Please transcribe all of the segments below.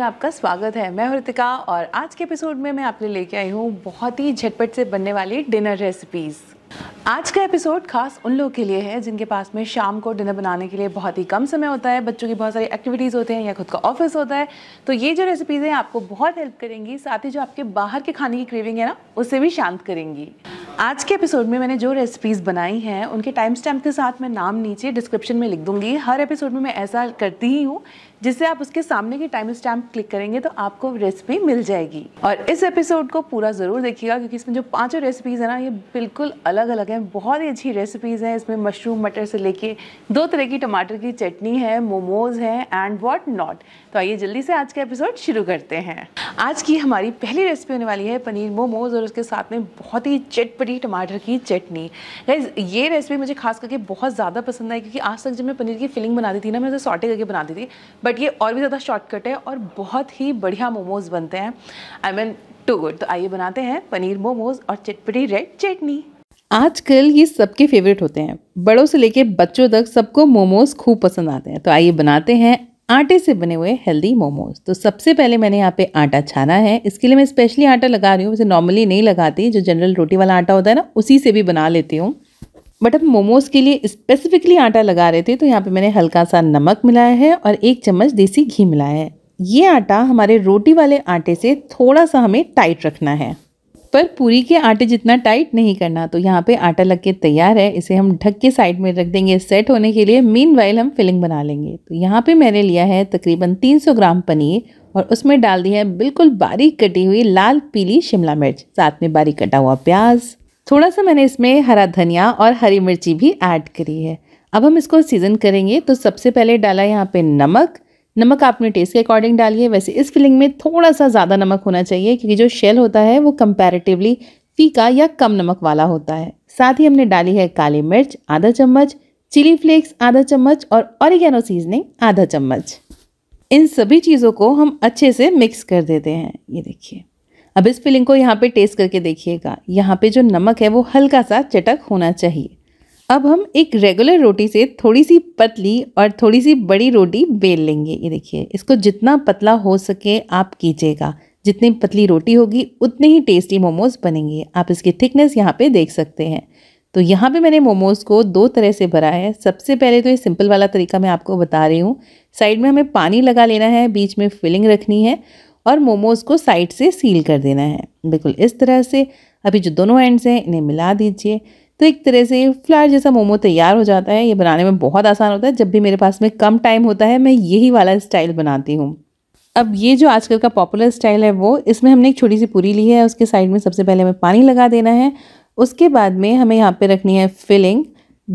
में आपका स्वागत है मैं हृतिका और आज के एपिसोड में मैं आपके लिए लेके आई हूँ बहुत ही झटपट से बनने वाली डिनर रेसिपीज़ आज का एपिसोड खास उन लोगों के लिए है जिनके पास में शाम को डिनर बनाने के लिए बहुत ही कम समय होता है बच्चों की बहुत सारी एक्टिविटीज़ होते हैं या खुद का ऑफिस होता है तो ये जो रेसिपीज़ हैं आपको बहुत हेल्प करेंगी साथ ही जो आपके बाहर के खाने की क्रेविंग है ना उसे भी शांत करेंगी आज के एपिसोड में मैंने जो रेसिपीज़ बनाई हैं उनके टाइम स्टैम्प के साथ मैं नाम नीचे डिस्क्रिप्शन में लिख दूंगी हर एपिसोड में मैं ऐसा करती ही हूँ जिससे आप उसके सामने की टाइम स्टैम्प क्लिक करेंगे तो आपको रेसिपी मिल जाएगी और इस एपिसोड को पूरा ज़रूर देखिएगा क्योंकि इसमें जो पाँचों रेसिपीज़ है ना ये बिल्कुल अलग अलग हैं बहुत ही अच्छी रेसिपीज़ हैं इसमें मशरूम मटर से लेके दो तरह की टमाटर की चटनी है मोमोज़ हैं एंड वॉट नॉट तो आइए जल्दी से आज का एपिसोड शुरू करते हैं आज की हमारी पहली रेसिपी होने वाली है पनीर मोमोज और उसके साथ में बहुत ही चटपटी टमाटर की चटनी ये रेसिपी मुझे खास करके बहुत ज़्यादा पसंद आई क्योंकि आज तक जब मैं पनीर की फिलिंग बनाती थी ना मैं उसे सॉटे करके बनाती थी बट बट ये और भी ज़्यादा शॉर्टकट है और बहुत ही बढ़िया मोमोज़ बनते हैं आई मीन टू गुड तो आइए बनाते हैं पनीर मोमोज़ और चटपटी रेड चटनी आजकल ये सबके फेवरेट होते हैं बड़ों से लेके बच्चों तक सबको मोमोज खूब पसंद आते हैं तो आइए बनाते हैं आटे से बने हुए हेल्दी मोमोज तो सबसे पहले मैंने यहाँ पे आटा छाना है इसके लिए मैं स्पेशली आटा लगा रही हूँ वैसे नॉर्मली नहीं लगाती जो जनरल रोटी वाला आटा होता है ना उसी से भी बना लेती हूँ बट हम मोमोज़ के लिए स्पेसिफिकली आटा लगा रहे थे तो यहाँ पे मैंने हल्का सा नमक मिलाया है और एक चम्मच देसी घी मिलाया है ये आटा हमारे रोटी वाले आटे से थोड़ा सा हमें टाइट रखना है पर पूरी के आटे जितना टाइट नहीं करना तो यहाँ पे आटा लग के तैयार है इसे हम ढक के साइड में रख देंगे सेट होने के लिए मीन वाइल हम फिलिंग बना लेंगे तो यहाँ पे मैंने लिया है तकरीबन 300 ग्राम पनीर और उसमें डाल दी है बिल्कुल बारीक कटी हुई लाल पीली शिमला मिर्च साथ में बारीक कटा हुआ प्याज़ थोड़ा सा मैंने इसमें हरा धनिया और हरी मिर्ची भी ऐड करी है अब हम इसको सीजन करेंगे तो सबसे पहले डाला यहाँ पे नमक नमक आपने टेस्ट के अकॉर्डिंग डालिए वैसे इस फिलिंग में थोड़ा सा ज़्यादा नमक होना चाहिए क्योंकि जो शेल होता है वो कंपेरेटिवली फीका या कम नमक वाला होता है साथ ही हमने डाली है काली मिर्च आधा चम्मच चिली फ्लेक्स आधा चम्मच और ऑरिगेनो सीजनिंग आधा चम्मच इन सभी चीज़ों को हम अच्छे से मिक्स कर देते हैं ये देखिए अब इस फिलिंग को यहाँ पे टेस्ट करके देखिएगा यहाँ पे जो नमक है वो हल्का सा चटक होना चाहिए अब हम एक रेगुलर रोटी से थोड़ी सी पतली और थोड़ी सी बड़ी रोटी बेल लेंगे ये देखिए इसको जितना पतला हो सके आप कीजिएगा जितनी पतली रोटी होगी उतने ही टेस्टी मोमोज बनेंगे आप इसकी थिकनेस यहाँ पे देख सकते हैं तो यहाँ पे मैंने मोमोज़ को दो तरह से भरा है सबसे पहले तो ये सिंपल वाला तरीका मैं आपको बता रही हूँ साइड में हमें पानी लगा लेना है बीच में फिलिंग रखनी है और मोमोज़ को साइड से सील कर देना है बिल्कुल इस तरह से अभी जो दोनों एंड्स हैं इन्हें मिला दीजिए तो एक तरह से फ्लावर जैसा मोमो तैयार हो जाता है ये बनाने में बहुत आसान होता है जब भी मेरे पास में कम टाइम होता है मैं यही वाला स्टाइल बनाती हूँ अब ये जो आजकल का पॉपुलर स्टाइल है वो इसमें हमने एक छोटी सी पूरी ली है उसके साइड में सबसे पहले हमें पानी लगा देना है उसके बाद में हमें यहाँ पे रखनी है फिलिंग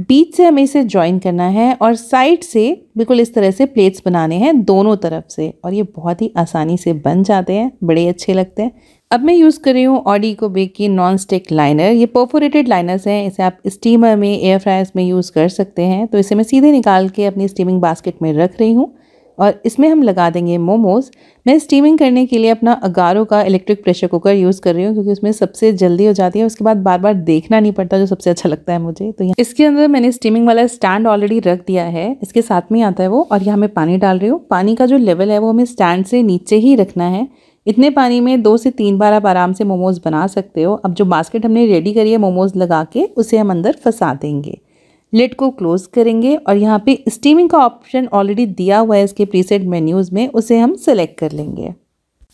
बीच से हमें इसे ज्वाइन करना है और साइड से बिल्कुल इस तरह से प्लेट्स बनाने हैं दोनों तरफ से और ये बहुत ही आसानी से बन जाते हैं बड़े अच्छे लगते हैं अब मैं यूज़ कर रही हूँ ऑडी को बेक की नॉन स्टिक लाइनर ये परफोरेटेड लाइनर्स हैं इसे आप स्टीमर में एयर फ्रायर्स में यूज़ कर सकते हैं तो इसे मैं सीधे निकाल के अपनी स्टीमिंग बास्केट में रख रही हूँ और इसमें हम लगा देंगे मोमोज़ मैं स्टीमिंग करने के लिए अपना अगारो का इलेक्ट्रिक प्रेशर कुकर यूज़ कर रही हूँ क्योंकि उसमें सबसे जल्दी हो जाती है उसके बाद बार बार देखना नहीं पड़ता जो सबसे अच्छा लगता है मुझे तो इसके अंदर मैंने स्टीमिंग वाला स्टैंड ऑलरेडी रख दिया है इसके साथ में आता है वो और यहाँ मैं पानी डाल रही हूँ पानी का जो लेवल है वो हमें स्टैंड से नीचे ही रखना है इतने पानी में दो से तीन बार आप आराम से मोमोज़ बना सकते हो अब जो बास्केट हमने रेडी करी है मोमोज़ लगा के उसे हम अंदर फंसा देंगे लिड को क्लोज करेंगे और यहाँ पे स्टीमिंग का ऑप्शन ऑलरेडी दिया हुआ है इसके प्रीसेट मेन्यूज़ में उसे हम सेलेक्ट कर लेंगे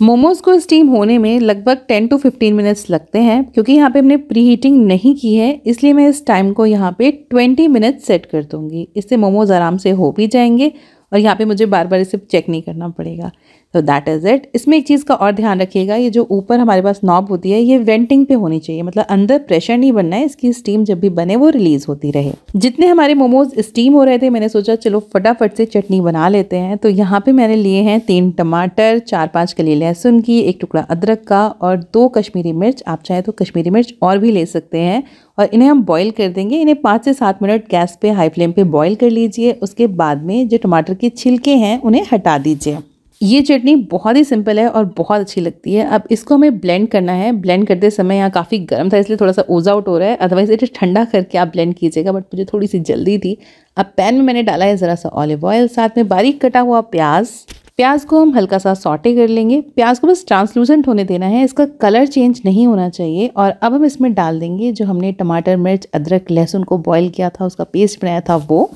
मोमोज़ को स्टीम होने में लगभग 10 टू 15 मिनट्स लगते हैं क्योंकि यहाँ पे हमने प्री हीटिंग नहीं की है इसलिए मैं इस टाइम को यहाँ पे 20 मिनट सेट कर दूँगी इससे मोमोज़ आराम से हो भी जाएंगे और यहाँ पे मुझे बार बार इसे चेक नहीं करना पड़ेगा तो दैट इज़ इट इसमें एक चीज़ का और ध्यान रखिएगा ये जो ऊपर हमारे पास नॉब होती है ये वेंटिंग पे होनी चाहिए मतलब अंदर प्रेशर नहीं बनना है इसकी स्टीम जब भी बने वो रिलीज होती रहे जितने हमारे मोमोज स्टीम हो रहे थे मैंने सोचा चलो फटाफट से चटनी बना लेते हैं तो यहाँ पे मैंने लिए हैं तीन टमाटर चार पाँच कली लहसुन की एक टुकड़ा अदरक का और दो कश्मीरी मिर्च आप चाहे तो कश्मीरी मिर्च और भी ले सकते हैं और इन्हें हम बॉईल कर देंगे इन्हें पाँच से सात मिनट गैस पे हाई फ्लेम पे बॉईल कर लीजिए उसके बाद में जो टमाटर के छिलके हैं उन्हें हटा दीजिए ये चटनी बहुत ही सिंपल है और बहुत अच्छी लगती है अब इसको हमें ब्लेंड करना है ब्लेंड करते समय यहाँ काफ़ी गर्म था इसलिए थोड़ा सा ओज आउट हो रहा है अदरवाइज़ इसे ठंडा करके आप ब्लेंड कीजिएगा बट मुझे थोड़ी सी जल्दी थी अब पैन में मैंने डाला है ज़रा सा ऑलिव ऑयल साथ में बारीक कटा हुआ प्याज प्याज को हम हल्का सा सॉटे कर लेंगे प्याज को बस ट्रांसलूसेंट होने देना है इसका कलर चेंज नहीं होना चाहिए और अब हम इसमें डाल देंगे जो हमने टमाटर मिर्च अदरक लहसुन को बॉईल किया था उसका पेस्ट बनाया था वो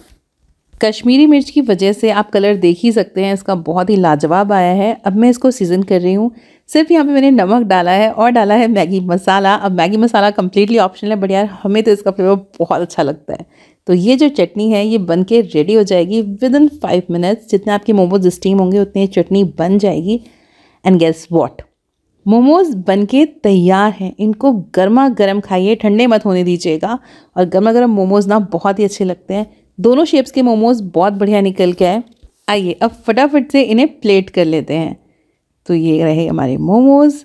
कश्मीरी मिर्च की वजह से आप कलर देख ही सकते हैं इसका बहुत ही लाजवाब आया है अब मैं इसको सीज़न कर रही हूँ सिर्फ यहाँ पे मैंने नमक डाला है और डाला है मैगी मसाला अब मैगी मसाला कम्प्लीटली ऑप्शनल है बट यार हमें तो इसका फ्लेवर बहुत अच्छा लगता है तो ये जो चटनी है ये बन के रेडी हो जाएगी विद इन फाइव मिनट्स जितने आपके मोमोज स्टीम होंगे उतनी चटनी बन जाएगी एंड गेस वॉट मोमोज बनके तैयार हैं इनको गर्मा गर्म खाइए ठंडे मत होने दीजिएगा और गर्मा गर्म मोमोज ना बहुत ही अच्छे लगते हैं दोनों शेप्स के मोमोज बहुत बढ़िया निकल के आए आइए अब फटाफट से इन्हें प्लेट कर लेते हैं तो ये रहे हमारे मोमोज़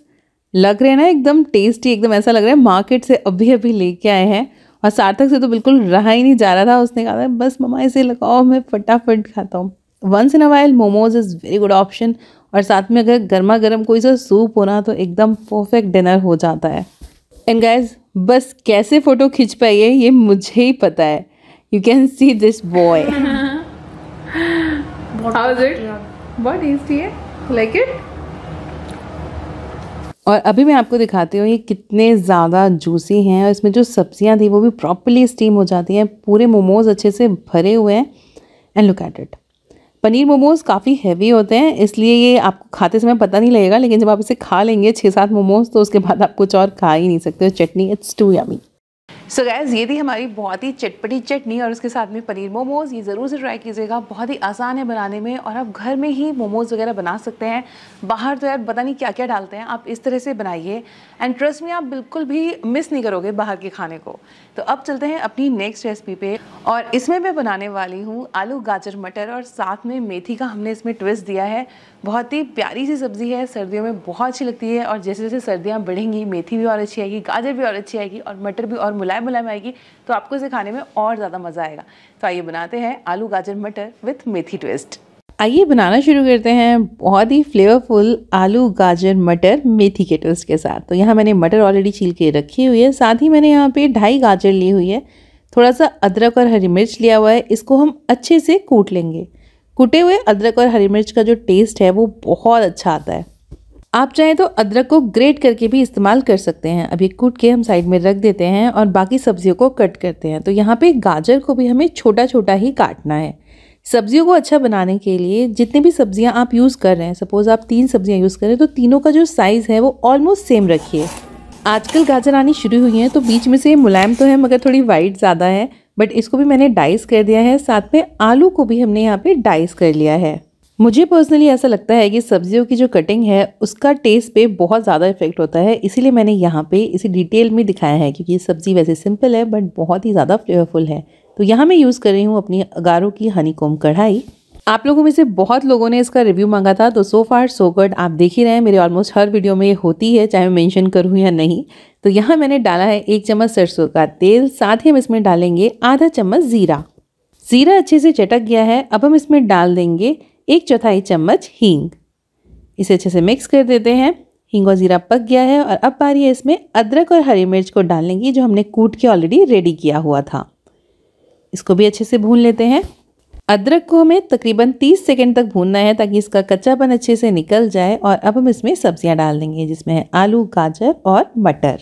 लग रहे हैं ना एकदम टेस्टी एकदम ऐसा लग रहा है मार्केट से अभी अभी लेके आए हैं और सार्थक से तो बिल्कुल रहा ही नहीं जा रहा था उसने कहा था बस मम्मा इसे लगाओ मैं फटाफट खाता हूँ once in a while momos is very good option और साथ में अगर गर्मा गर्म कोई सा सूप हो ना तो एकदम परफेक्ट डिनर हो जाता है एंड गाइज बस कैसे फ़ोटो खींच पाइए ये मुझे ही पता है You can see this boy. it? What Like it? और अभी मैं आपको दिखाती हूँ ये कितने ज़्यादा जूसी हैं और इसमें जो सब्जियाँ थी वो भी प्रॉपरली स्टीम हो जाती हैं पूरे मोमोज अच्छे से भरे हुए हैं and look at it paneer momos काफ़ी हैवी होते हैं इसलिए ये आपको खाते समय पता नहीं लगेगा लेकिन जब आप इसे खा लेंगे छः सात मोमोज तो उसके बाद आप कुछ और खा ही नहीं सकते chutney it's too yummy so guys ये थी हमारी बहुत ही चटपटी चटनी और उसके साथ में पनीर मोमोज़ ये ज़रूर से ट्राई कीजिएगा बहुत ही आसान है बनाने में और आप घर में ही मोमोज़ वगैरह बना सकते हैं बाहर तो यार पता नहीं क्या क्या डालते हैं आप इस तरह से बनाइए एंड ट्रस्ट में आप बिल्कुल भी मिस नहीं करोगे बाहर के खाने को तो अब चलते हैं अपनी नेक्स्ट रेसिपी पे और इसमें मैं बनाने वाली हूँ आलू गाजर मटर और साथ में मेथी का हमने इसमें ट्विस्ट दिया है बहुत ही प्यारी सी सब्ज़ी है सर्दियों में बहुत अच्छी लगती है और जैसे जैसे सर्दियाँ बढ़ेंगी मेथी भी और अच्छी आएगी गाजर भी और अच्छी आएगी और मटर भी और मुलायम मुलायम आएगी तो आपको इसे खाने में और ज़्यादा मज़ा आएगा तो आइए बनाते हैं आलू गाजर मटर विथ मेथी ट्विस्ट आइए बनाना शुरू करते हैं बहुत ही फ्लेवरफुल आलू गाजर मटर मेथी के टोस्ट के साथ तो यहाँ मैंने मटर ऑलरेडी छील के रखी हुई है साथ ही मैंने यहाँ पे ढाई गाजर ली हुई है थोड़ा सा अदरक और हरी मिर्च लिया हुआ है इसको हम अच्छे से कूट लेंगे कूटे हुए अदरक और हरी मिर्च का जो टेस्ट है वो बहुत अच्छा आता है आप चाहें तो अदरक को ग्रेट करके भी इस्तेमाल कर सकते हैं अभी कूट के हम साइड में रख देते हैं और बाकी सब्जियों को कट करते हैं तो यहाँ पे गाजर को भी हमें छोटा छोटा ही काटना है सब्जियों को अच्छा बनाने के लिए जितनी भी सब्जियां आप यूज़ कर रहे हैं सपोज़ आप तीन सब्जियां यूज़ कर रहे हैं तो तीनों का जो साइज़ है वो ऑलमोस्ट सेम रखिए आजकल गाजर आनी शुरू हुई हैं तो बीच में से मुलायम तो है मगर थोड़ी वाइट ज़्यादा है बट इसको भी मैंने डाइस कर दिया है साथ में आलू को भी हमने यहाँ पर डाइस कर लिया है मुझे पर्सनली ऐसा लगता है कि सब्जियों की जो कटिंग है उसका टेस्ट पे बहुत ज़्यादा इफेक्ट होता है इसीलिए मैंने यहाँ पे इसे डिटेल में दिखाया है क्योंकि सब्ज़ी वैसे सिंपल है बट बहुत ही ज़्यादा फ्लेवरफुल है तो यहाँ मैं यूज़ कर रही हूँ अपनी अगारों की हनी कोम कढ़ाई आप लोगों में से बहुत लोगों ने इसका रिव्यू मांगा था तो सो फार सो गुड आप देख ही रहे हैं मेरे ऑलमोस्ट हर वीडियो में ये होती है चाहे मैं मेंशन करूँ या नहीं तो यहाँ मैंने डाला है एक चम्मच सरसों का तेल साथ ही हम इसमें डालेंगे आधा चम्मच ज़ीरा ज़ीरा अच्छे से चटक गया है अब हम इसमें डाल देंगे एक चौथाई चम्मच हींग इसे अच्छे से मिक्स कर देते हैं हींग और ज़ीरा पक गया है और अब बारी है इसमें अदरक और हरी मिर्च को डालेंगे जो हमने कूट के ऑलरेडी रेडी किया हुआ था इसको भी अच्छे से भून लेते हैं अदरक को हमें तकरीबन 30 सेकंड तक भूनना है ताकि इसका कच्चापन अच्छे से निकल जाए और अब हम इसमें सब्जियां डाल देंगे जिसमें है आलू गाजर और मटर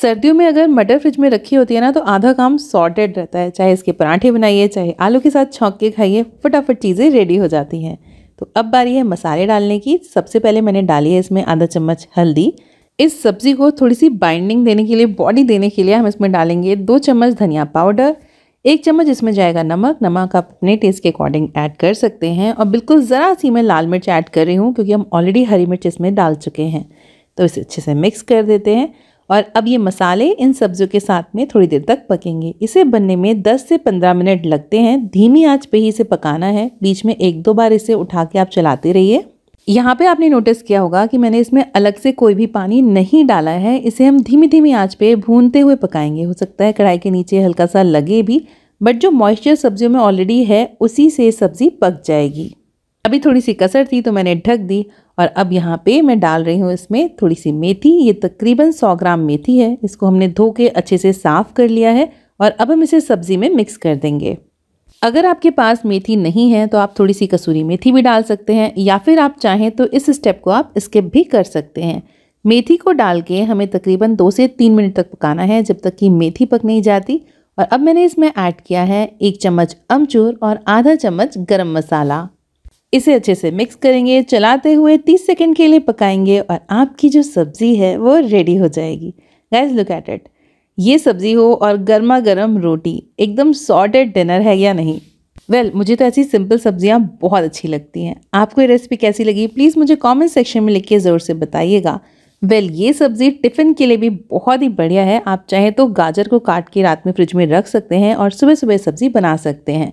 सर्दियों में अगर मटर फ्रिज में रखी होती है ना तो आधा काम सॉर्टेड रहता है चाहे इसके पराठे बनाइए चाहे आलू के साथ छोंक के खाइए फटाफट चीज़ें रेडी हो जाती हैं तो अब बारी है मसाले डालने की सबसे पहले मैंने डाली है इसमें आधा चम्मच हल्दी इस सब्ज़ी को थोड़ी सी बाइंडिंग देने के लिए बॉडी देने के लिए हम इसमें डालेंगे दो चम्मच धनिया पाउडर एक चम्मच इसमें जाएगा नमक नमक आप अपने टेस्ट के अकॉर्डिंग ऐड कर सकते हैं और बिल्कुल ज़रा सी मैं लाल मिर्च ऐड कर रही हूँ क्योंकि हम ऑलरेडी हरी मिर्च इसमें डाल चुके हैं तो इसे अच्छे से मिक्स कर देते हैं और अब ये मसाले इन सब्जियों के साथ में थोड़ी देर तक पकेंगे इसे बनने में 10 से 15 मिनट लगते हैं धीमी आंच पे ही इसे पकाना है बीच में एक दो बार इसे उठा के आप चलाते रहिए यहाँ पे आपने नोटिस किया होगा कि मैंने इसमें अलग से कोई भी पानी नहीं डाला है इसे हम धीमी धीमी आंच पे भूनते हुए पकाएंगे हो सकता है कढ़ाई के नीचे हल्का सा लगे भी बट जो मॉइस्चर सब्जियों में ऑलरेडी है उसी से सब्ज़ी पक जाएगी अभी थोड़ी सी कसर थी तो मैंने ढक दी और अब यहाँ पे मैं डाल रही हूँ इसमें थोड़ी सी मेथी ये तकरीबन सौ ग्राम मेथी है इसको हमने धो के अच्छे से साफ़ कर लिया है और अब हम इसे सब्ज़ी में मिक्स कर देंगे अगर आपके पास मेथी नहीं है तो आप थोड़ी सी कसूरी मेथी भी डाल सकते हैं या फिर आप चाहें तो इस स्टेप को आप स्किप भी कर सकते हैं मेथी को डाल के हमें तकरीबन दो से तीन मिनट तक पकाना है जब तक कि मेथी पक नहीं जाती और अब मैंने इसमें ऐड किया है एक चम्मच अमचूर और आधा चम्मच गरम मसाला इसे अच्छे से मिक्स करेंगे चलाते हुए 30 सेकंड के लिए पकाएंगे और आपकी जो सब्ज़ी है वो रेडी हो जाएगी गैस लुक एट इट ये सब्ज़ी हो और गर्मा गर्म रोटी एकदम सॉर्टेड डिनर है या नहीं वेल well, मुझे तो ऐसी सिंपल सब्जियां बहुत अच्छी लगती हैं आपको ये रेसिपी कैसी लगी प्लीज़ मुझे कमेंट सेक्शन में लिख के ज़रूर से बताइएगा वेल well, ये सब्ज़ी टिफ़िन के लिए भी बहुत ही बढ़िया है आप चाहें तो गाजर को काट के रात में फ्रिज में रख सकते हैं और सुबह सुबह सब्ज़ी बना सकते हैं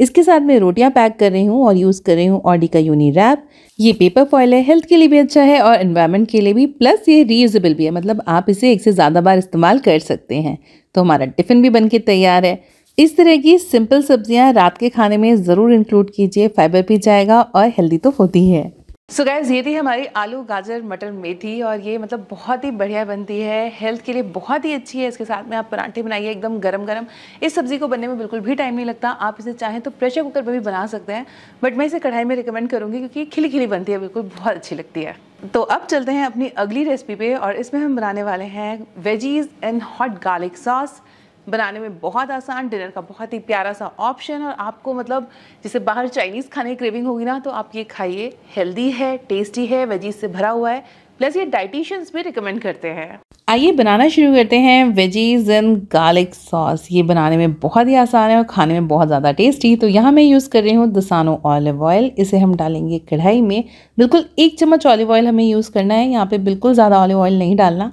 इसके साथ मैं रोटियां पैक कर रही हूँ और यूज़ कर रही हूँ ऑडी का यूनी रैप ये पेपर फॉयल है हेल्थ के लिए भी अच्छा है और इन्वायरमेंट के लिए भी प्लस ये रीयूजबल भी है मतलब आप इसे एक से ज़्यादा बार इस्तेमाल कर सकते हैं तो हमारा टिफ़िन भी बनके तैयार है इस तरह की सिंपल सब्ज़ियाँ रात के खाने में ज़रूर इंक्लूड कीजिए फाइबर भी जाएगा और हेल्दी तो होती है सो so गैस ये थी हमारी आलू गाजर मटर मेथी और ये मतलब बहुत ही बढ़िया बनती है हेल्थ के लिए बहुत ही अच्छी है इसके साथ में आप पराठे बनाइए एकदम गरम गरम इस सब्ज़ी को बनने में बिल्कुल भी टाइम नहीं लगता आप इसे चाहें तो प्रेशर कुकर पर भी बना सकते हैं बट मैं इसे कढ़ाई में रिकमेंड करूँगी क्योंकि खिली खिली बनती है बिल्कुल बहुत अच्छी लगती है तो अब चलते हैं अपनी अगली रेसिपी पर और इसमें हम बनाने वाले हैं veggies and hot garlic sauce बनाने में बहुत आसान डिनर का बहुत ही प्यारा सा ऑप्शन और आपको मतलब जैसे बाहर चाइनीज़ खाने की क्रेविंग होगी ना तो आप ये खाइए हेल्दी है टेस्टी है वेजीज से भरा हुआ है प्लस ये डाइटिशियंस भी रिकमेंड करते हैं आइए बनाना शुरू करते हैं वेजीज एंड गार्लिक सॉस ये बनाने में बहुत ही आसान है और खाने में बहुत ज़्यादा टेस्टी तो यहाँ मैं यूज़ कर रही हूँ दसानो ऑलिव ऑयल इसे हम डालेंगे कढ़ाई में बिल्कुल एक चम्मच ऑलिव ऑयल हमें यूज़ करना है यहाँ पे बिल्कुल ज़्यादा ऑलिव ऑयल नहीं डालना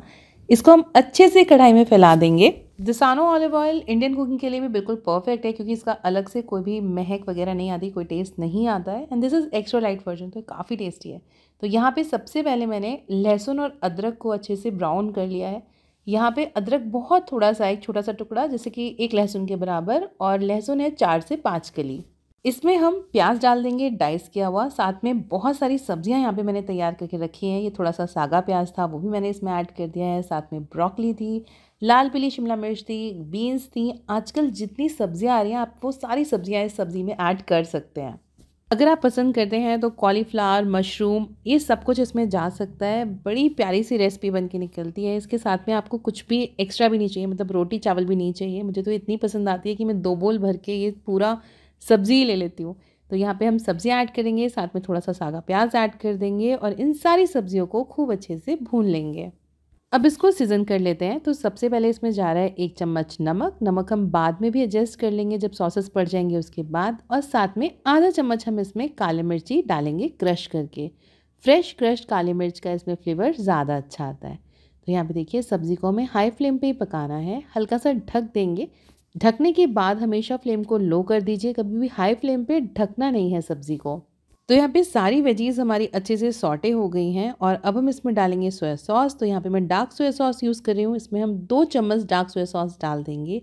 इसको हम अच्छे से कढ़ाई में फैला देंगे Disano olive oil Indian cooking के लिए भी बिल्कुल परफेक्ट है क्योंकि इसका अलग से कोई भी महक वगैरह नहीं आती कोई टेस्ट नहीं आता है and this is extra light version तो काफ़ी टेस्टी है तो यहाँ पे सबसे पहले मैंने लहसुन और अदरक को अच्छे से ब्राउन कर लिया है यहाँ पे अदरक बहुत थोड़ा सा एक छोटा सा टुकड़ा जैसे कि एक लहसुन के बराबर और लहसुन है चार से पाँच कली इसमें हम प्याज डाल देंगे डाइस किया हुआ साथ में बहुत सारी सब्जियां यहाँ पे मैंने तैयार करके रखी हैं ये थोड़ा सा सागा प्याज था वो भी मैंने इसमें ऐड कर दिया है साथ में ब्रोकली थी लाल पीली शिमला मिर्च थी बीन्स थी आजकल जितनी सब्जियां आ रही हैं आप वो सारी सब्जियां इस सब्ज़ी में ऐड कर सकते हैं अगर आप पसंद करते हैं तो कॉलीफ्लावर मशरूम ये सब कुछ इसमें जा सकता है बड़ी प्यारी सी रेसिपी बन के निकलती है इसके साथ में आपको कुछ भी एक्स्ट्रा भी नहीं चाहिए मतलब रोटी चावल भी नहीं चाहिए मुझे तो इतनी पसंद आती है कि मैं दो बोल भर के ये पूरा सब्ज़ी ही ले लेती हूँ तो यहाँ पे हम सब्ज़ियाँ ऐड करेंगे साथ में थोड़ा सा सागा प्याज ऐड कर देंगे और इन सारी सब्ज़ियों को खूब अच्छे से भून लेंगे अब इसको सीज़न कर लेते हैं तो सबसे पहले इसमें जा रहा है एक चम्मच नमक नमक हम बाद में भी एडजस्ट कर लेंगे जब सॉसेस पड़ जाएंगे उसके बाद और साथ में आधा चम्मच हम इसमें काली मिर्ची डालेंगे क्रश करके फ्रेश क्रश काली मिर्च का इसमें फ्लेवर ज़्यादा अच्छा आता है तो यहाँ पे देखिए सब्ज़ी को हमें हाई फ्लेम पे ही पकाना है हल्का सा ढक देंगे ढकने के बाद हमेशा फ्लेम को लो कर दीजिए कभी भी हाई फ्लेम पे ढकना नहीं है सब्ज़ी को तो यहाँ पे सारी वेजीज हमारी अच्छे से सॉटे हो गई हैं और अब हम इसमें डालेंगे सोया सॉस तो यहाँ पे मैं डार्क सोया सॉस यूज़ कर रही हूँ इसमें हम दो चम्मच डार्क सोया सॉस डाल देंगे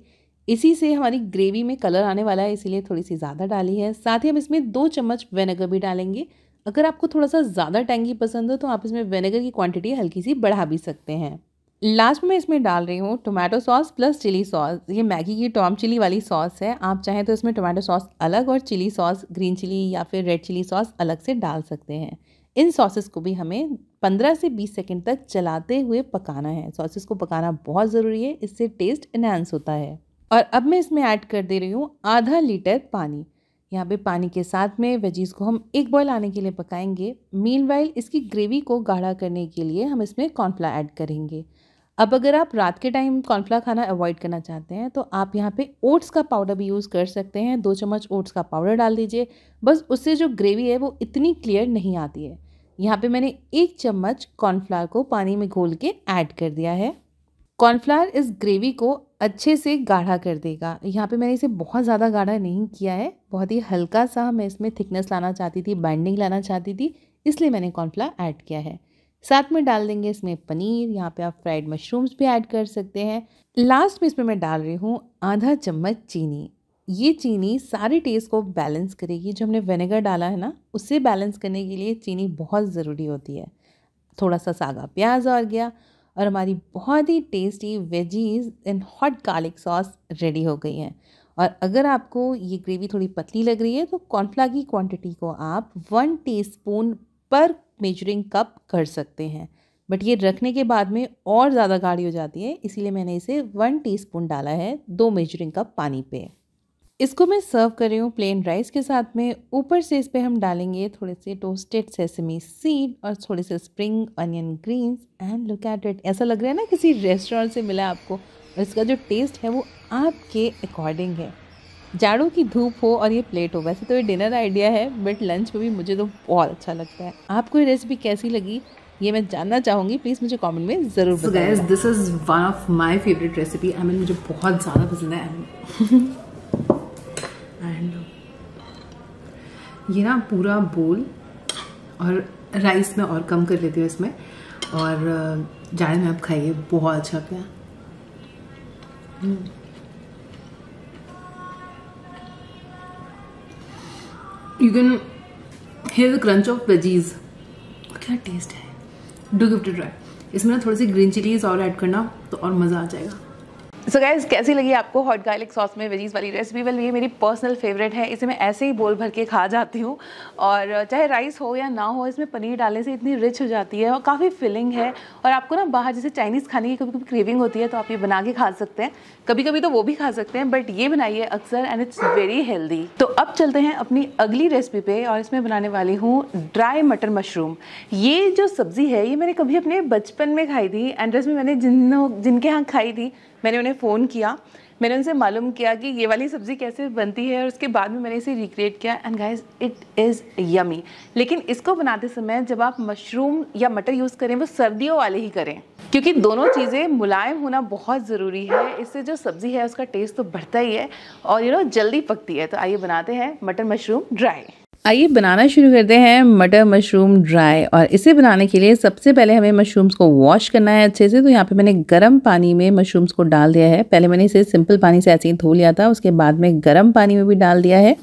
इसी से हमारी ग्रेवी में कलर आने वाला है इसीलिए थोड़ी सी ज़्यादा डाली है साथ ही हम इसमें दो चम्मच वेनेगर भी डालेंगे अगर आपको थोड़ा सा ज़्यादा टैंगी पसंद हो तो आप इसमें वेनेगर की क्वांटिटी हल्की सी बढ़ा भी सकते हैं लास्ट में इसमें डाल रही हूँ tomato sauce plus chilli sauce ये मैगी की टॉम चिली वाली सॉस है आप चाहें तो इसमें टोमेटो सॉस अलग और चिली सॉस ग्रीन चिली या फिर रेड चिली सॉस अलग से डाल सकते हैं इन सॉसेस को भी हमें 15 से 20 सेकंड तक चलाते हुए पकाना है सॉसेस को पकाना बहुत ज़रूरी है इससे टेस्ट इन्हांस होता है और अब मैं इसमें ऐड कर दे रही हूँ आधा लीटर पानी यहाँ पे पानी के साथ में वेजीज़ को हम एक बॉयल आने के लिए पकाएंगे मीन इसकी ग्रेवी को गाढ़ा करने के लिए हम इसमें कॉर्नफ्ला ऐड करेंगे अब अगर आप रात के टाइम कॉर्नफ्लावर खाना अवॉइड करना चाहते हैं तो आप यहाँ पे ओट्स का पाउडर भी यूज़ कर सकते हैं दो चम्मच ओट्स का पाउडर डाल दीजिए बस उससे जो ग्रेवी है वो इतनी क्लियर नहीं आती है यहाँ पे मैंने एक चम्मच कॉर्नफ्लावर को पानी में घोल के ऐड कर दिया है कॉर्नफ्लावर इस ग्रेवी को अच्छे से गाढ़ा कर देगा यहाँ पे मैंने इसे बहुत ज़्यादा गाढ़ा नहीं किया है बहुत ही हल्का सा मैं इसमें थिकनेस लाना चाहती थी बाइंडिंग लाना चाहती थी इसलिए मैंने कॉर्नफ्लावर ऐड किया है साथ में डाल देंगे इसमें पनीर यहाँ पे आप फ्राइड मशरूम्स भी ऐड कर सकते हैं लास्ट में इसमें मैं डाल रही हूँ आधा चम्मच चीनी ये चीनी सारे टेस्ट को बैलेंस करेगी जो हमने विनेगर डाला है ना उससे बैलेंस करने के लिए चीनी बहुत ज़रूरी होती है थोड़ा सा सागा प्याज और गया और हमारी बहुत ही tasty veggies and hot garlic sauce ready हो गई है और अगर आपको ये ग्रेवी थोड़ी पतली लग रही है तो कॉर्नफ्ला की क्वांटिटी को आप वन टीस्पून पर मेजरिंग कप कर सकते हैं बट ये रखने के बाद में और ज़्यादा गाढ़ी हो जाती है इसीलिए मैंने इसे वन टीस्पून डाला है दो मेजरिंग कप पानी पे इसको मैं सर्व कर रही हूँ प्लेन राइस के साथ में ऊपर से इस पर हम डालेंगे थोड़े से टोस्टेड सेसमी सीड और थोड़े से spring onion greens and look at it ऐसा लग रहा है ना किसी रेस्टोरेंट से मिला आपको और इसका जो टेस्ट है वो आपके अकॉर्डिंग है जाड़ों की धूप हो और ये प्लेट हो वैसे तो ये डिनर आइडिया है बट लंच में भी मुझे तो बहुत अच्छा लगता है आपको ये रेसिपी कैसी लगी ये मैं जानना चाहूँगी प्लीज़ मुझे कमेंट में ज़रूर so guys, this is one of my favourite recipe I mean मुझे बहुत ज़्यादा पसंद है एंड ये ना पूरा बोल और राइस में और कम कर लेती हूँ इसमें और जाड़े में आप खाइए बहुत अच्छा क्या you can hear the crunch of veggies क्या टेस्ट है डू गिफ्ट ट्राई इसमें ना थोड़ी सी ग्रीन चिलीज और ऐड करना तो और मज़ा आ जाएगा सो so गैस कैसी लगी आपको हॉट गार्लिक सॉस में वेजीज वाली रेसिपी वाली ये मेरी पर्सनल फेवरेट है इसे मैं ऐसे ही बोल भर के खा जाती हूँ और चाहे राइस हो या ना हो इसमें पनीर डालने से इतनी रिच हो जाती है और काफ़ी फिलिंग है और आपको ना बाहर जैसे चाइनीज़ खाने की कभी कभी क्रेविंग होती है तो आप ये बना के खा सकते हैं कभी कभी तो वो भी खा सकते हैं बट ये बनाइए अक्सर एंड इट्स वेरी हेल्दी तो अब चलते हैं अपनी अगली रेसिपी पर और इसमें बनाने वाली हूँ ड्राई मटर मशरूम ये जो सब्ज़ी है ये मैंने कभी अपने बचपन में खाई थी एंड में मैंने जिन जिनके यहाँ खाई थी मैंने उन्हें फ़ोन किया मैंने उनसे मालूम किया कि ये वाली सब्ज़ी कैसे बनती है और उसके बाद में मैंने इसे रिक्रिएट किया and guys it is yummy लेकिन इसको बनाते समय जब आप मशरूम या मटर यूज़ करें वो सर्दियों वाले ही करें क्योंकि दोनों चीज़ें मुलायम होना बहुत ज़रूरी है इससे जो सब्ज़ी है उसका टेस्ट तो बढ़ता ही है और यू नो जल्दी पकती है तो आइए बनाते हैं मटर मशरूम ड्राई आइए बनाना शुरू करते हैं मटर मशरूम ड्राई और इसे बनाने के लिए सबसे पहले हमें मशरूम्स को वॉश करना है अच्छे से तो यहाँ पे मैंने गर्म पानी में मशरूम्स को डाल दिया है पहले मैंने इसे सिंपल पानी से ऐसे ही धो लिया था उसके बाद में गर्म पानी में भी डाल दिया है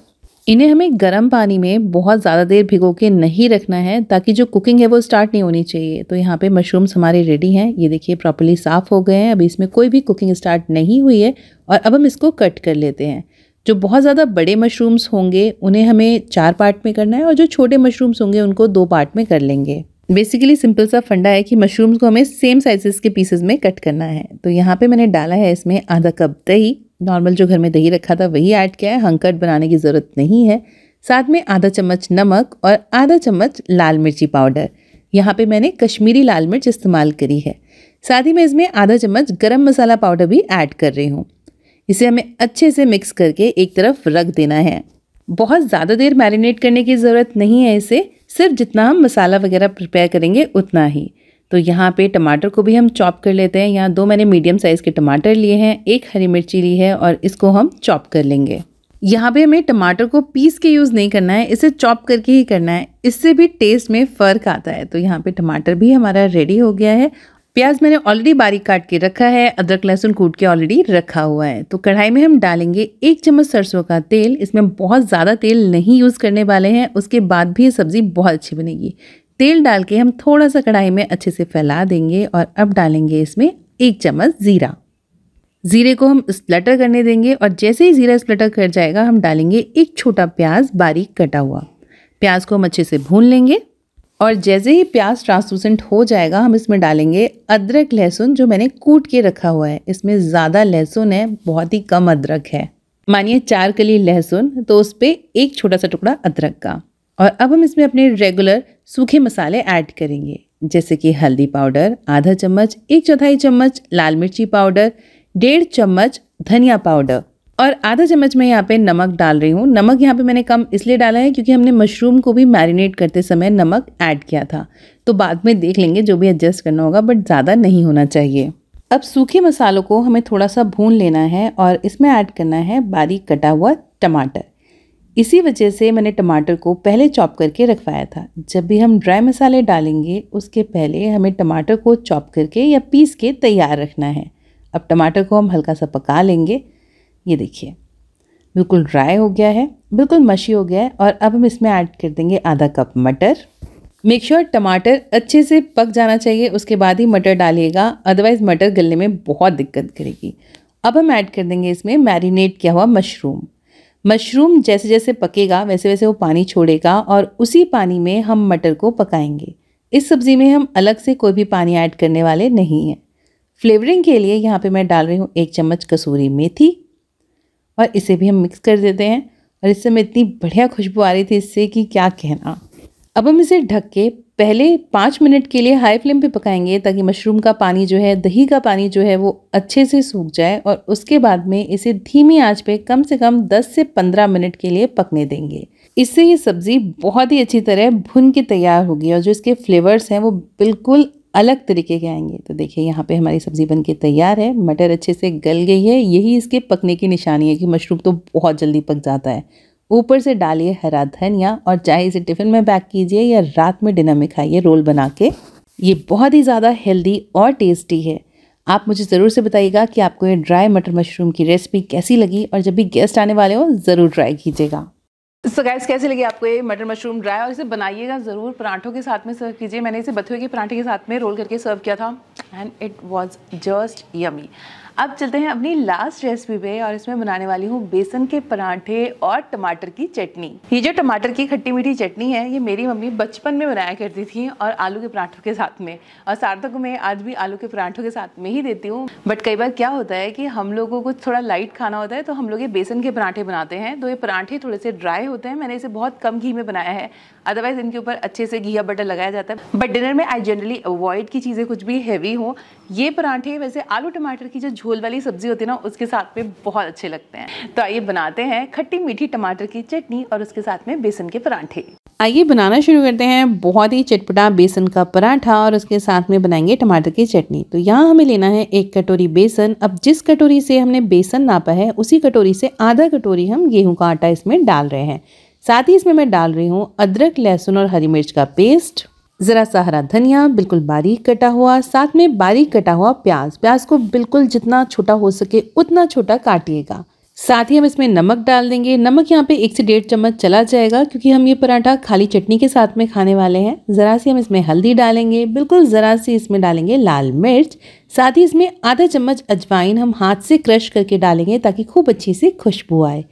इन्हें हमें गर्म पानी में बहुत ज़्यादा देर भिगो के नहीं रखना है ताकि जो कुकिंग है वो स्टार्ट नहीं होनी चाहिए तो यहाँ पे मशरूम्स हमारे रेडी हैं ये देखिए प्रॉपरली साफ़ हो गए हैं अभी इसमें कोई भी कुकिंग स्टार्ट नहीं हुई है और अब हम इसको कट कर लेते हैं जो बहुत ज़्यादा बड़े मशरूम्स होंगे उन्हें हमें चार पार्ट में करना है और जो छोटे मशरूम्स होंगे उनको दो पार्ट में कर लेंगे बेसिकली सिंपल सा फंडा है कि मशरूम्स को हमें सेम साइजेस के पीसेज में कट करना है तो यहाँ पे मैंने डाला है इसमें आधा कप दही नॉर्मल जो घर में दही रखा था वही ऐड किया है हंकट बनाने की ज़रूरत नहीं है साथ में आधा चम्मच नमक और आधा चम्मच लाल मिर्ची पाउडर यहाँ पे मैंने कश्मीरी लाल मिर्च इस्तेमाल करी है साथ ही मैं इसमें आधा चम्मच गरम मसाला पाउडर भी ऐड कर रही हूँ इसे हमें अच्छे से मिक्स करके एक तरफ रख देना है बहुत ज़्यादा देर मैरिनेट करने की ज़रूरत नहीं है इसे सिर्फ जितना हम मसाला वगैरह प्रिपेयर करेंगे उतना ही तो यहाँ पे टमाटर को भी हम चॉप कर लेते हैं यहाँ दो मैंने मीडियम साइज़ के टमाटर लिए हैं एक हरी मिर्ची ली है और इसको हम चॉप कर लेंगे यहाँ पे हमें टमाटर को पीस के यूज़ नहीं करना है इसे चॉप करके ही करना है इससे भी टेस्ट में फ़र्क आता है तो यहाँ पे टमाटर भी हमारा रेडी हो गया है प्याज मैंने ऑलरेडी बारीक काट के रखा है अदरक लहसुन कूट के ऑलरेडी रखा हुआ है तो कढ़ाई में हम डालेंगे एक चम्मच सरसों का तेल इसमें बहुत ज़्यादा तेल नहीं यूज़ करने वाले हैं उसके बाद भी ये सब्ज़ी बहुत अच्छी बनेगी तेल डाल के हम थोड़ा सा कढ़ाई में अच्छे से फैला देंगे और अब डालेंगे इसमें एक चम्मच ज़ीरा ज़ीरे को हम स्प्लटर करने देंगे और जैसे ही ज़ीरा स्प्लटर कर जाएगा हम डालेंगे एक छोटा प्याज बारीक कटा हुआ प्याज को हम अच्छे से भून लेंगे और जैसे ही प्याज ट्रांसलूसेंट हो जाएगा हम इसमें डालेंगे अदरक लहसुन जो मैंने कूट के रखा हुआ है इसमें ज़्यादा लहसुन है बहुत ही कम अदरक है मानिए चार कली लहसुन तो उस पर एक छोटा सा टुकड़ा अदरक का और अब हम इसमें अपने रेगुलर सूखे मसाले ऐड करेंगे जैसे कि हल्दी पाउडर आधा चम्मच एक चौथाई चम्मच लाल मिर्ची पाउडर डेढ़ चम्मच धनिया पाउडर और आधा चम्मच मैं यहाँ पे नमक डाल रही हूँ नमक यहाँ पे मैंने कम इसलिए डाला है क्योंकि हमने मशरूम को भी मैरिनेट करते समय नमक ऐड किया था तो बाद में देख लेंगे जो भी एडजस्ट करना होगा बट ज़्यादा नहीं होना चाहिए अब सूखे मसालों को हमें थोड़ा सा भून लेना है और इसमें ऐड करना है बारीक कटा हुआ टमाटर इसी वजह से मैंने टमाटर को पहले चॉप करके रखवाया था जब भी हम ड्राई मसाले डालेंगे उसके पहले हमें टमाटर को चॉप करके या पीस के तैयार रखना है अब टमाटर को हम हल्का सा पका लेंगे ये देखिए बिल्कुल ड्राई हो गया है बिल्कुल मशी हो गया है और अब हम इसमें ऐड कर देंगे आधा कप मटर मेक श्योर टमाटर अच्छे से पक जाना चाहिए उसके बाद ही मटर डालिएगा अदरवाइज़ मटर गलने में बहुत दिक्कत करेगी अब हम ऐड कर देंगे इसमें मैरिनेट किया हुआ मशरूम मशरूम जैसे जैसे पकेगा वैसे वैसे वो पानी छोड़ेगा और उसी पानी में हम मटर को पकाएंगे इस सब्ज़ी में हम अलग से कोई भी पानी ऐड करने वाले नहीं हैं फ्लेवरिंग के लिए यहाँ पे मैं डाल रही हूँ एक चम्मच कसूरी मेथी और इसे भी हम मिक्स कर देते हैं और इससे समय इतनी बढ़िया खुशबू आ रही थी इससे कि क्या कहना अब हम इसे ढक के पहले पाँच मिनट के लिए हाई फ्लेम पे पकाएंगे ताकि मशरूम का पानी जो है दही का पानी जो है वो अच्छे से सूख जाए और उसके बाद में इसे धीमी आंच पे कम से कम 10 से 15 मिनट के लिए पकने देंगे इससे ये सब्ज़ी बहुत ही अच्छी तरह भुन के तैयार होगी और जो इसके फ्लेवर्स हैं वो बिल्कुल अलग तरीके के आएंगे तो देखिए यहाँ पे हमारी सब्ज़ी बनके तैयार है मटर अच्छे से गल गई है यही इसके पकने की निशानी है कि मशरूम तो बहुत जल्दी पक जाता है ऊपर से डालिए हरा धनिया और चाहे इसे टिफ़िन में पैक कीजिए या रात में डिनर में खाइए रोल बना के ये बहुत ही ज़्यादा हेल्दी और टेस्टी है आप मुझे ज़रूर से बताइएगा कि आपको ये ड्राई मटर मशरूम की रेसिपी कैसी लगी और जब भी गेस्ट आने वाले हो ज़रूर ट्राई कीजिएगा सो गैस कैसे लगे आपको ये मटर मशरूम ड्राई और इसे बनाइएगा ज़रूर पराठों के साथ में सर्व कीजिए मैंने इसे बथुए के पराठे के साथ में रोल करके सर्व किया था and it was just yummy अब चलते हैं अपनी लास्ट रेसिपी पे और इसमें बनाने वाली हूँ बेसन के पराठे और टमाटर की चटनी ये जो टमाटर की खट्टी मीठी चटनी है ये मेरी मम्मी बचपन में बनाया करती थी और आलू के पराठों के साथ में और सार्थक को मैं आज भी आलू के पराठों के साथ में ही देती हूँ बट कई बार क्या होता है कि हम लोगों को थोड़ा लाइट खाना होता है तो हम लोग ये बेसन के पराठे बनाते हैं तो ये पराठे थोड़े से ड्राई होते हैं मैंने इसे बहुत कम घी में बनाया है अदरवाइज इनके ऊपर अच्छे से घिया बटर लगाया जाता है बट डिनर में आई जनरली अवॉइड की चीज़ें कुछ भी हैवी हो ये पराठे वैसे आलू टमाटर की जो झोल वाली सब्जी होती है ना उसके साथ में बहुत अच्छे लगते हैं तो आइए बनाते हैं खट्टी मीठी टमाटर की चटनी और उसके साथ में बेसन के पराठे आइए बनाना शुरू करते हैं बहुत ही चटपटा बेसन का पराठा और उसके साथ में बनाएंगे टमाटर की चटनी तो यहाँ हमें लेना है एक कटोरी बेसन अब जिस कटोरी से हमने बेसन नापा है उसी कटोरी से आधा कटोरी हम गेहूं का आटा इसमें डाल रहे हैं साथ ही इसमें मैं डाल रही हूँ अदरक लहसुन और हरी मिर्च का पेस्ट ज़रा सा हरा धनिया बिल्कुल बारीक कटा हुआ साथ में बारीक कटा हुआ प्याज प्याज को बिल्कुल जितना छोटा हो सके उतना छोटा काटिएगा साथ ही हम इसमें नमक डाल देंगे नमक यहाँ पे एक से डेढ़ चम्मच चला जाएगा क्योंकि हम ये पराठा खाली चटनी के साथ में खाने वाले हैं ज़रा सी हम इसमें हल्दी डालेंगे बिल्कुल ज़रा सी इसमें डालेंगे लाल मिर्च साथ ही इसमें आधा चम्मच अजवाइन हम हाथ से क्रश करके डालेंगे ताकि खूब अच्छी सी खुशबू आए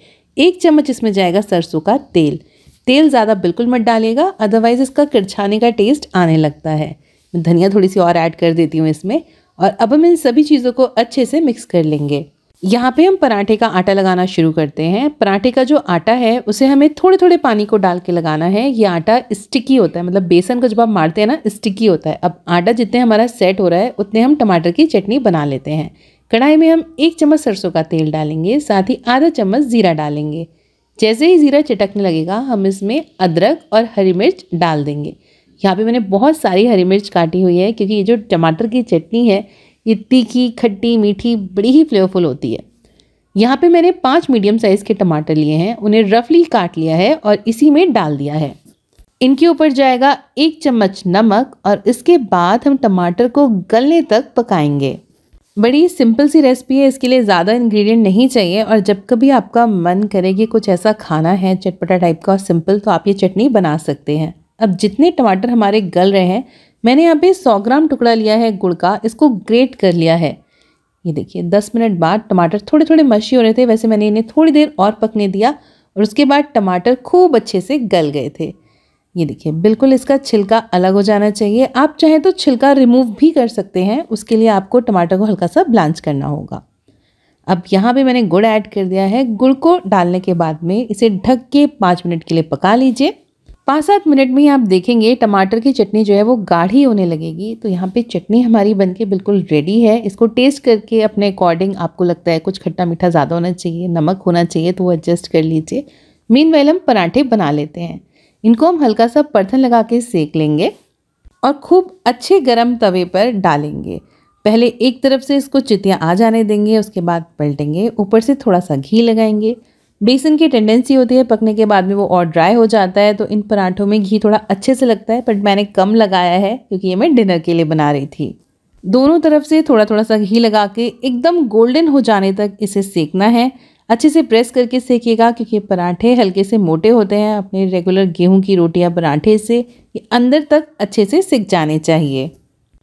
एक चम्मच इसमें जाएगा सरसों का तेल तेल ज़्यादा बिल्कुल मत डालिएगा अदरवाइज़ इसका किरछाने का टेस्ट आने लगता है मैं धनिया थोड़ी सी और ऐड कर देती हूँ इसमें और अब हम इन सभी चीज़ों को अच्छे से मिक्स कर लेंगे यहाँ पे हम पराठे का आटा लगाना शुरू करते हैं पराठे का जो आटा है उसे हमें थोड़े थोड़े पानी को डाल के लगाना है ये आटा स्टिकी होता है मतलब बेसन का जब आप मारते हैं ना स्टिकी होता है अब आटा जितने हमारा सेट हो रहा है उतने हम टमाटर की चटनी बना लेते हैं कढ़ाई में हम एक चम्मच सरसों का तेल डालेंगे साथ ही आधा चम्मच ज़ीरा डालेंगे जैसे ही ज़ीरा चटकने लगेगा हम इसमें अदरक और हरी मिर्च डाल देंगे यहाँ पे मैंने बहुत सारी हरी मिर्च काटी हुई है क्योंकि ये जो टमाटर की चटनी है ये तीखी खट्टी मीठी बड़ी ही फ्लेवरफुल होती है यहाँ पे मैंने पाँच मीडियम साइज़ के टमाटर लिए हैं उन्हें रफली काट लिया है और इसी में डाल दिया है इनके ऊपर जाएगा एक चम्मच नमक और इसके बाद हम टमाटर को गलने तक पकाएंगे बड़ी सिंपल सी रेसिपी है इसके लिए ज़्यादा इंग्रेडिएंट नहीं चाहिए और जब कभी आपका मन करे कि कुछ ऐसा खाना है चटपटा टाइप का और सिंपल तो आप ये चटनी बना सकते हैं अब जितने टमाटर हमारे गल रहे हैं मैंने यहाँ पे 100 ग्राम टुकड़ा लिया है गुड़ का इसको ग्रेट कर लिया है ये देखिए 10 मिनट बाद टमाटर थोड़े थोड़े मशी हो रहे थे वैसे मैंने इन्हें थोड़ी देर और पकने दिया और उसके बाद टमाटर खूब अच्छे से गल गए थे ये देखिए बिल्कुल इसका छिलका अलग हो जाना चाहिए आप चाहें तो छिलका रिमूव भी कर सकते हैं उसके लिए आपको टमाटर को हल्का सा ब्लांच करना होगा अब यहाँ पे मैंने गुड़ ऐड कर दिया है गुड़ को डालने के बाद में इसे ढक के पाँच मिनट के लिए पका लीजिए पाँच सात मिनट में ही आप देखेंगे टमाटर की चटनी जो है वो गाढ़ी होने लगेगी तो यहाँ पे चटनी हमारी बनके बिल्कुल रेडी है इसको टेस्ट करके अपने अकॉर्डिंग आपको लगता है कुछ खट्टा मीठा ज़्यादा होना चाहिए नमक होना चाहिए तो वो एडजस्ट कर लीजिए मीन हम पराठे बना लेते हैं इनको हम हल्का सा परथन लगा के सेक लेंगे और खूब अच्छे गरम तवे पर डालेंगे पहले एक तरफ से इसको चितियाँ आ जाने देंगे उसके बाद पलटेंगे ऊपर से थोड़ा सा घी लगाएंगे बेसन की टेंडेंसी होती है पकने के बाद में वो और ड्राई हो जाता है तो इन पराठों में घी थोड़ा अच्छे से लगता है बट मैंने कम लगाया है क्योंकि ये मैं डिनर के लिए बना रही थी दोनों तरफ से थोड़ा थोड़ा सा घी लगा के एकदम गोल्डन हो जाने तक इसे सेकना है अच्छे से प्रेस करके सेकिएगा क्योंकि पराठे हल्के से मोटे होते हैं अपने रेगुलर गेहूं की रोटी या पराठे से ये अंदर तक अच्छे से सिक जाने चाहिए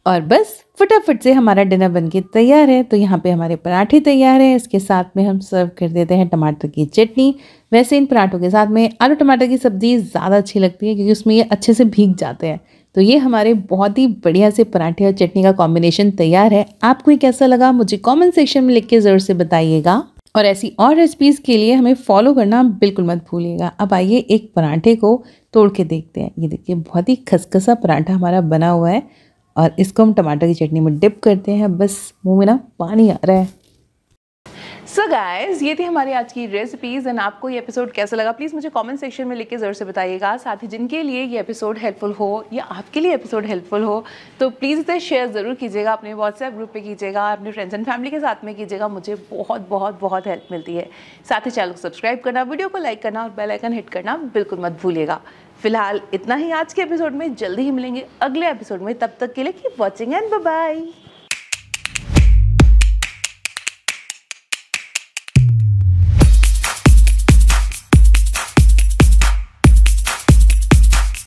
और बस फटाफट से हमारा डिनर बनके तैयार है तो यहाँ पे हमारे पराठे तैयार हैं इसके साथ में हम सर्व कर देते हैं टमाटर की चटनी वैसे इन पराठों के साथ में आलू टमाटर की सब्ज़ी ज़्यादा अच्छी लगती है क्योंकि उसमें ये अच्छे से भीग जाते हैं तो ये हमारे बहुत ही बढ़िया से पराठे और चटनी का कॉम्बिनेशन तैयार है आपको ये कैसा लगा मुझे कॉमेंट सेक्शन में लिख के ज़रूर से बताइएगा और ऐसी और रेसिपीज़ के लिए हमें फॉलो करना बिल्कुल मत भूलिएगा अब आइए एक पराठे को तोड़ के देखते हैं ये देखिए बहुत ही खसखसा पराठा हमारा बना हुआ है और इसको हम टमाटर की चटनी में डिप करते हैं बस मुँह में ना पानी आ रहा है सो गाइज गाइस ये थी हमारी आज की रेसिपीज़ एंड आपको ये एपिसोड कैसा लगा प्लीज़ मुझे कमेंट सेक्शन में लिख के ज़रूर से बताइएगा साथ ही जिनके लिए ये एपिसोड हेल्पफुल हो या आपके लिए एपिसोड हेल्पफुल हो तो प्लीज़ इसे शेयर ज़रूर कीजिएगा अपने व्हाट्सएप ग्रुप पे कीजिएगा अपने फ्रेंड्स एंड फैमिली के साथ में कीजिएगा मुझे बहुत बहुत बहुत हेल्प मिलती है साथ ही चैनल को सब्सक्राइब करना वीडियो को लाइक करना और बेलाइकन हिट करना बिल्कुल मत भूलिएगा फिलहाल इतना ही आज के एपिसोड में जल्दी ही मिलेंगे अगले एपिसोड में तब तक के लिए कीप वॉचिंग एंड बाय